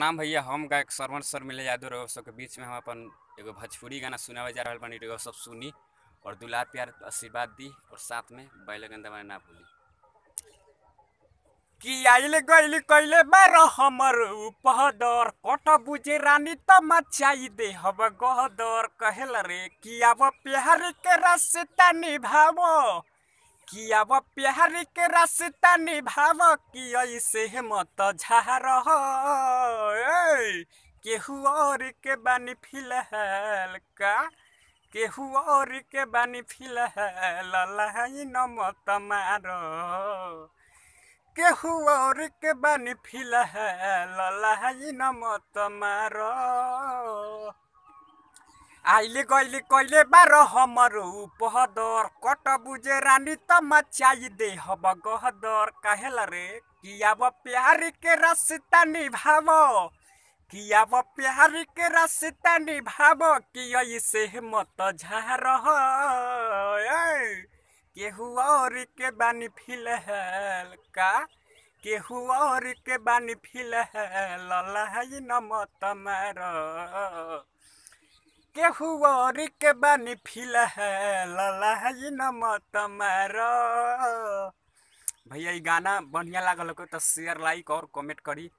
नाम भैया हम गायक श्रवण सर मिले यादव रहो सबके बीच में हम अपन एगो भोजपुरी गाना सुनावे जा रहा बनी सब सुनी और दुलार प्यार आशीर्वाद दी और साथ में बैलगन दवा ना भूली कि आइल गइल कैले बार हमर उपहदर कट बुझे रानी त मचाई दे हब गहदर कहल रे कि आब प्यार के रास्ता निभाव किया व प्यारी के रास्ता निभाव कि ऐसे मत झार केहू और के बानी फिलहाल का केहू और के बानी फिलहाल लाइन मत मार केहू और के बानी फिलहाल लाइन मत मार আইলে গইলে কইলে বার হমর উপহদর কট বুঝে রানী তোমা চাই দে হব গহদর কাহেলা রে কিয়াব প্যারি কে রাস্তা নিভাব কিয়াব প্যারি কে রাস্তা নিভাব কিয় সে মত ঝাহ রহ केहू और के बानी फिलहल का केहू और के बानी फिलहल लल्ला है नमत मार के हुआ और के बानी फिला है है न मत मार भैया गाना बढ़िया लागल तो शेयर लाइक और कमेंट करी